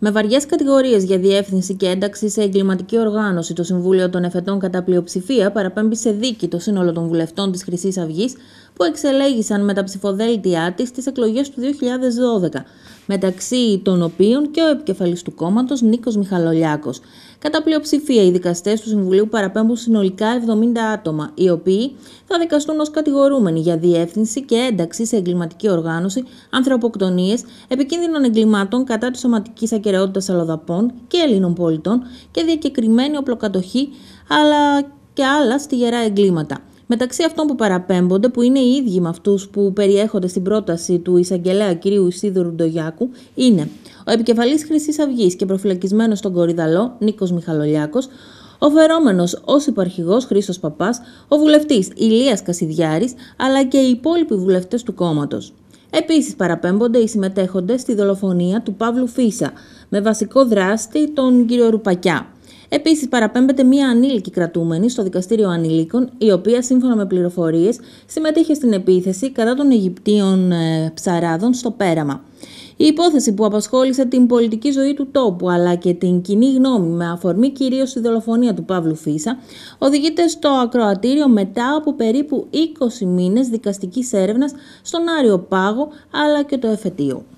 Με βαριές κατηγορίες για διεύθυνση και ένταξη σε εγκληματική οργάνωση, το Συμβούλιο των Εφετών κατά πλειοψηφία παραπέμπει σε δίκη το σύνολο των βουλευτών της Χρυσής Αυγής που εξελέγησαν με τα ψηφοδέλτια της στι εκλογές του 2012, μεταξύ των οποίων και ο επικεφαλής του κόμματος Νίκος Μιχαλολιάκος. Κατά πλειοψηφία, οι δικαστές του Συμβουλίου παραπέμπουν συνολικά 70 άτομα, οι οποίοι θα δικαστούν ως κατηγορούμενοι για διεύθυνση και ένταξη σε εγκληματική οργάνωση, ανθρωποκτονίες, επικίνδυνων εγκλημάτων κατά της σωματικής ακαιρεότητας κεραιότητα αλλοδαπών και Ελλήνων πολιτών και διακεκριμένη οπλοκατοχή αλλά και άλλα στη γερά εγκλήματα. Μεταξύ αυτών που παραπέμπονται, που είναι οι ίδιοι με αυτούς που περιέχονται στην πρόταση του εισαγγελέα κ. Ισίδωρου Ντογιάκου, είναι ο επικεφαλής Χρυσής Αυγής και προφυλακισμένος στον Κορυδαλό Νίκος Μιχαλολιάκος, ο φερόμενος ως υπαρχηγός Χρήσο Παπάς, ο βουλευτής Ηλίας Κασιδιάρης, αλλά και οι υπόλοιποι βουλευτές του κόμματος. Επίσης παραπέμπονται οι συμμετέχοντες στη δολοφονία του Παύλου Φίσα με βασικό δράστη τον κύριο Ρουπακιά. Επίσης, παραπέμπεται μία ανήλικη κρατούμενη στο δικαστήριο ανηλίκων, η οποία σύμφωνα με πληροφορίες συμμετείχε στην επίθεση κατά των Αιγυπτίων ε, ψαράδων στο Πέραμα. Η υπόθεση που απασχόλησε την πολιτική ζωή του τόπου αλλά και την κοινή γνώμη με αφορμή κυρίως τη δολοφονία του Παύλου Φίσα οδηγείται στο ακροατήριο μετά από περίπου 20 μήνες δικαστικής έρευνας στον Άριο Πάγο αλλά και το εφετείο.